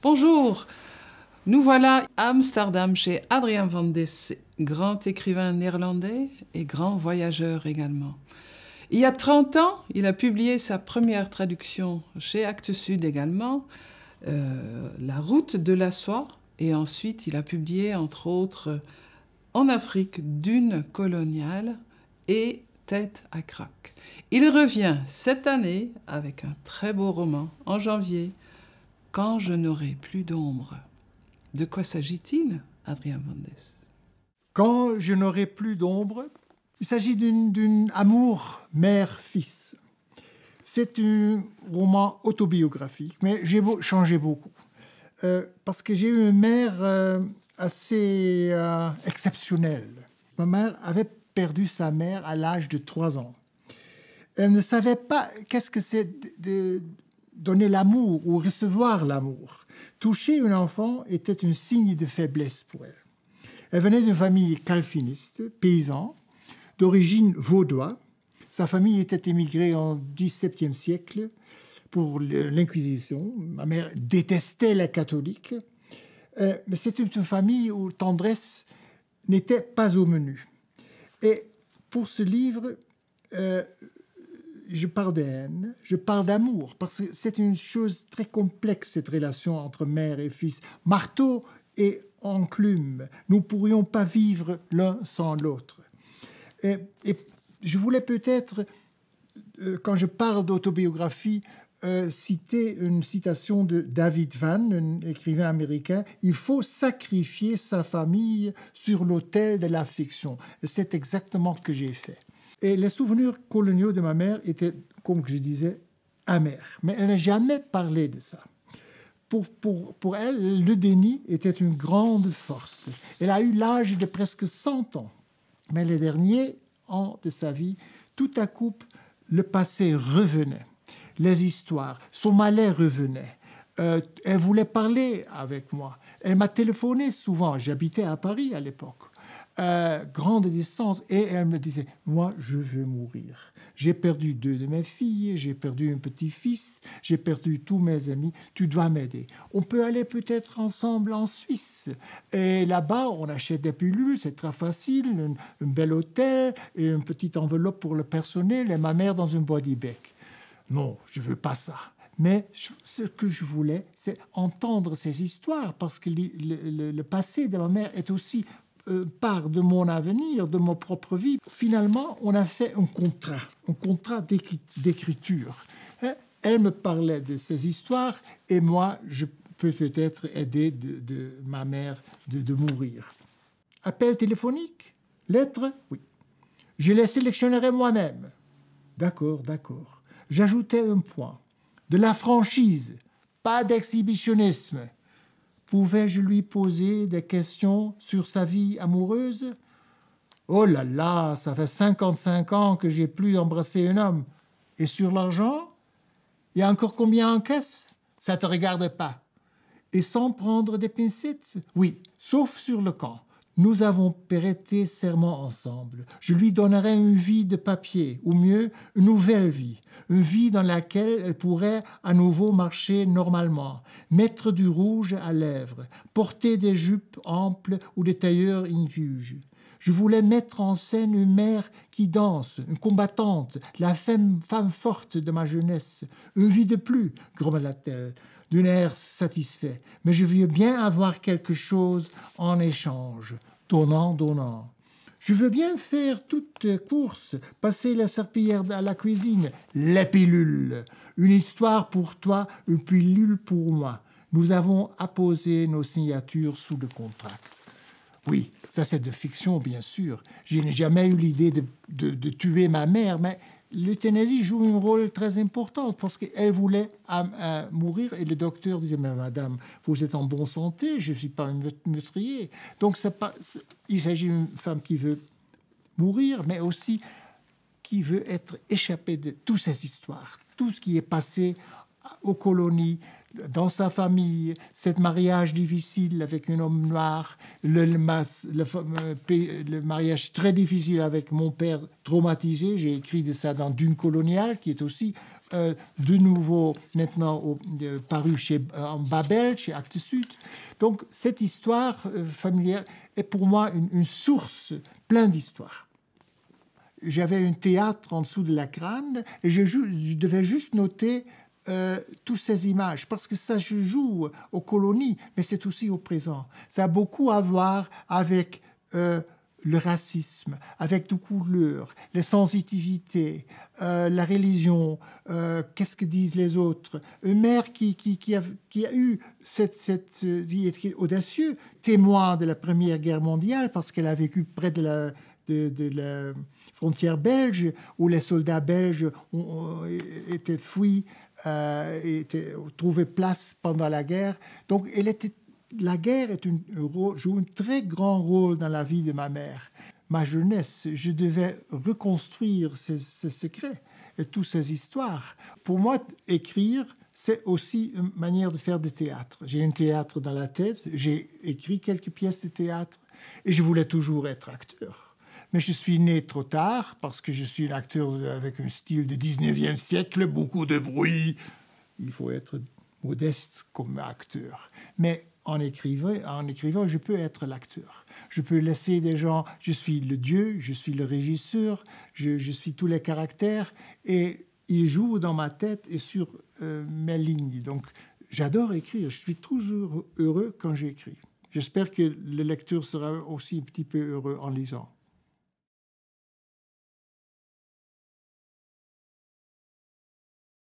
Bonjour, nous voilà à Amsterdam chez Adrien van Dess, grand écrivain néerlandais et grand voyageur également. Il y a 30 ans, il a publié sa première traduction chez Actes Sud également, euh, La route de la soie, et ensuite il a publié entre autres En Afrique d'une coloniale et Tête à craque. Il revient cette année avec un très beau roman en janvier quand je n'aurai plus d'ombre. De quoi s'agit-il, Adrien Vendès ?« Quand je n'aurai plus d'ombre, il s'agit d'une amour mère-fils. C'est un roman autobiographique, mais j'ai changé beaucoup. Euh, parce que j'ai eu une mère euh, assez euh, exceptionnelle. Ma mère avait perdu sa mère à l'âge de trois ans. Elle ne savait pas qu'est-ce que c'est donner l'amour ou recevoir l'amour. Toucher un enfant était un signe de faiblesse pour elle. Elle venait d'une famille calviniste, paysan, d'origine vaudoise. Sa famille était émigrée en 17e siècle pour l'Inquisition. Ma mère détestait la catholique. Euh, mais c'était une famille où tendresse n'était pas au menu. Et pour ce livre, euh, je parle de je parle d'amour, parce que c'est une chose très complexe, cette relation entre mère et fils. Marteau et enclume, nous ne pourrions pas vivre l'un sans l'autre. Et, je voulais peut-être, euh, quand je parle d'autobiographie, euh, citer une citation de David Van, un écrivain américain, Il faut sacrifier sa famille sur l'autel de la fiction. C'est exactement ce que j'ai fait. Et les souvenirs coloniaux de ma mère étaient, comme je disais, amers. Mais elle n'a jamais parlé de ça. Pour, pour, elle, le déni était une grande force. Elle a eu l'âge de presque 100 ans. Mais les derniers ans de sa vie, tout à coup, le passé revenait. Les histoires, son malheur revenait. Euh, elle voulait parler avec moi. Elle m'a téléphoné souvent. J'habitais à Paris à l'époque. Euh, grande distance. Et elle me disait, moi, je veux mourir. J'ai perdu deux de mes filles, j'ai perdu un petit-fils, j'ai perdu tous mes amis, tu dois m'aider. On peut aller peut-être ensemble en Suisse. Et là-bas, on achète des pilules, c'est très facile, un, bel hôtel et une petite enveloppe pour le personnel et ma mère dans un body bag. Non, je veux pas ça. Mais ce que je voulais, c'est entendre ces histoires, parce que le, passé de ma mère est aussi euh, part de mon avenir, de mon propre vie. Finalement, on a fait un contrat, un contrat d'écriture. Hein. Elle me parlait de ses histoires et moi, je peux peut-être aider de, ma mère de, mourir. Appel téléphonique Lettre Oui. Je les sélectionnerai moi-même. D'accord, d'accord. J'ajoutais un point. De la franchise, pas d'exhibitionnisme. Pouvais-je lui poser des questions sur sa vie amoureuse Oh là là, ça fait 55 ans que j'ai plus embrassé un homme. Et sur l'argent Il y a encore combien en caisse Ça te regarde pas. Et sans prendre des pincettes Oui, sauf sur le camp. Nous avons prêté serment ensemble. Je lui donnerai une vie de papier, ou mieux, une nouvelle vie, une vie dans laquelle elle pourrait à nouveau marcher normalement, mettre du rouge à lèvres, porter des jupes amples ou des tailleurs infuges. Je voulais mettre en scène une mère qui danse, une combattante, la femme, forte de ma jeunesse. Une vie de plus, grommela-t-elle, d'un air satisfait. Mais je veux bien avoir quelque chose en échange, donnant, donnant. Je veux bien faire toute course, passer la serpillière à la cuisine, la pilule. Une histoire pour toi, une pilule pour moi. Nous avons apposé nos signatures sous le contrat. Oui, ça c'est de fiction, bien sûr. Je n'ai jamais eu l'idée de, tuer ma mère, mais l'euthanasie joue un rôle très important parce qu'elle voulait euh, mourir et le docteur disait, mais madame, vous êtes en bonne santé, je ne suis pas un meurtrier. Donc il s'agit d'une femme qui veut mourir, mais aussi qui veut être échappée de toutes ces histoires, tout ce qui est passé aux colonies, dans sa famille, ce mariage difficile avec un homme noir, le, euh, le, mariage très difficile avec mon père traumatisé, j'ai écrit de ça dans Dune coloniale, qui est aussi euh, de nouveau maintenant euh, paru chez, en Babel, chez Actes Sud. Donc cette histoire familière est pour moi une, source pleine d'histoires j'avais un théâtre en dessous de la crâne et je, je, devais juste noter euh, toutes ces images, parce que ça se joue aux colonies, mais c'est aussi au présent. Ça a beaucoup à voir avec euh, le racisme, avec de couleurs, les sensitivités, euh, la religion, qu'est-ce que disent les autres. Un maire qui, a, eu cette, vie audacieuse, témoin de la Première Guerre mondiale, parce qu'elle a vécu près de la, de, la frontière belge, où les soldats belges ont, été euh, étaient fuis, place pendant la guerre. Donc, la guerre joue un très grand rôle dans la vie de ma mère. Ma jeunesse, je devais reconstruire ces, ces secrets et toutes ces histoires. Pour moi, écrire, c'est aussi une manière de faire du théâtre. J'ai un théâtre dans la tête, j'ai écrit quelques pièces de théâtre et je voulais toujours être acteur mais je suis né trop tard parce que je suis un acteur avec un style du 19e siècle, beaucoup de bruit. Il faut être modeste comme acteur. Mais en écrivant, en écrivant je peux être l'acteur. Je peux laisser des gens, je suis le dieu, je suis le régisseur, je, suis tous les caractères, et ils jouent dans ma tête et sur euh, mes lignes. Donc j'adore écrire, je suis toujours heureux quand j'écris. J'espère que le lecteur sera aussi un petit peu heureux en lisant.